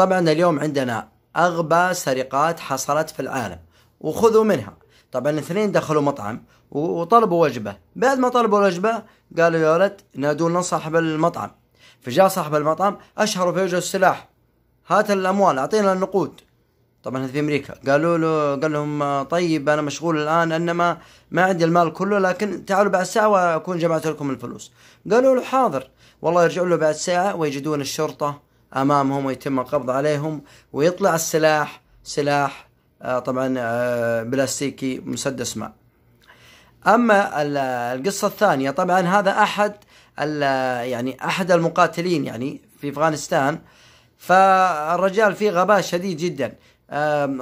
طبعا اليوم عندنا اغبى سرقات حصلت في العالم وخذوا منها طبعا اثنين دخلوا مطعم وطلبوا وجبه بعد ما طلبوا الوجبه قالوا يا ولد نادوا لنا صاحب المطعم فجاء صاحب المطعم اشهروا في وجه السلاح هات الاموال اعطينا النقود طبعا هذا في امريكا قالوا له قال لهم طيب انا مشغول الان انما ما عندي المال كله لكن تعالوا بعد ساعه واكون جمعت لكم الفلوس قالوا له حاضر والله يرجعوا له بعد ساعه ويجدون الشرطه امامهم ويتم القبض عليهم ويطلع السلاح سلاح آه، طبعا آه، بلاستيكي مسدس ماء اما القصه الثانيه طبعا هذا احد يعني احد المقاتلين يعني في افغانستان فالرجال فيه غباء شديد جدا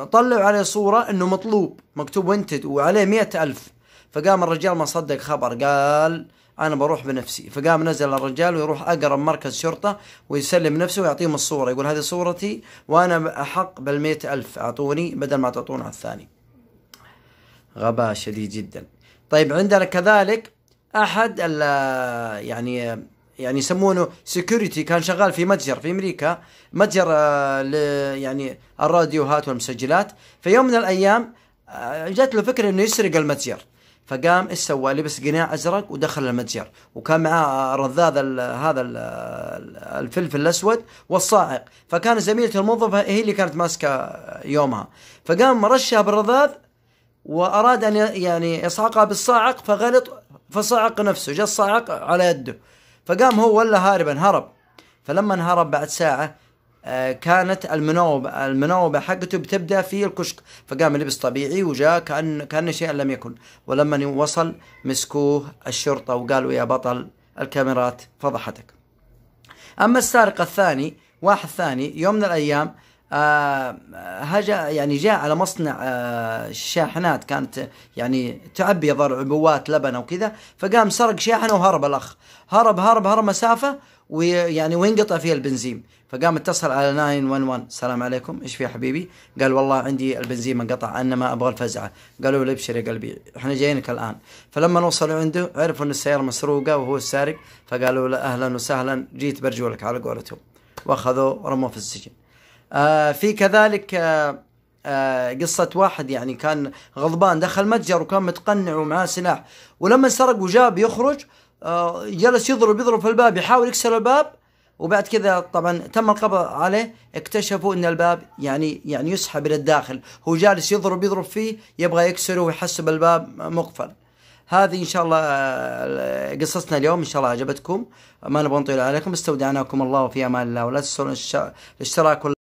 طلعوا عليه صورة انه مطلوب مكتوب وانتد وعليه مئة الف فقام الرجال ما صدق خبر قال انا بروح بنفسي فقام نزل الرجال ويروح اقرب مركز شرطه ويسلم نفسه ويعطيهم الصوره يقول هذه صورتي وانا احق بال ألف اعطوني بدل ما تعطون على الثاني غباء شديد جدا طيب عندنا كذلك احد يعني يعني يسمونه سكيورتي كان شغال في متجر في امريكا متجر آه، يعني الراديوهات والمسجلات في يوم من الايام آه، جات له فكره انه يسرق المتجر فقام ايش سوى؟ لبس قناع ازرق ودخل المتجر وكان معاه رذاذ هذا الفلفل الاسود والصاعق فكان زميلته الموظفه هي اللي كانت ماسكه يومها فقام رشها بالرذاذ واراد ان يعني يصعقها بالصاعق فغلط فصعق نفسه جاء الصاعق على يده فقام هو ولا هاربا هرب فلما هرب بعد ساعه آه، كانت المناوبة المناوبة حقته بتبدأ في الكشك فقام لبس طبيعي وجاء كأن كأن شيئا لم يكن ولما وصل مسكوه الشرطة وقالوا يا بطل الكاميرات فضحتك أما السارق الثاني واحد ثاني يوم من الأيام آه, آه، هجا يعني جاء على مصنع آه شاحنات كانت يعني تعبي ضرع عبوات لبن وكذا فقام سرق شاحنه وهرب الأخ هرب هرب هرب مسافة ويعني وينقطع فيها البنزين فقام اتصل على 911 السلام عليكم ايش في يا حبيبي قال والله عندي البنزين انقطع انا ما ابغى الفزعه قالوا له ابشر يا قلبي احنا جايينك الان فلما وصلوا عنده عرفوا ان السياره مسروقه وهو السارق فقالوا له اهلا وسهلا جيت برجولك على قولتهم واخذوه رموه في السجن آه في كذلك آه،, آه قصة واحد يعني كان غضبان دخل متجر وكان متقنع ومعاه سلاح ولما سرق وجاب يخرج آه، جلس يضرب يضرب في الباب يحاول يكسر الباب وبعد كذا طبعا تم القبض عليه اكتشفوا ان الباب يعني يعني يسحب الى الداخل هو جالس يضرب يضرب فيه يبغى يكسره ويحسب الباب مقفل هذه ان شاء الله آه، قصصنا اليوم ان شاء الله عجبتكم ما نبغى نطيل عليكم استودعناكم الله في امان الله ولا تنسون الاشتراك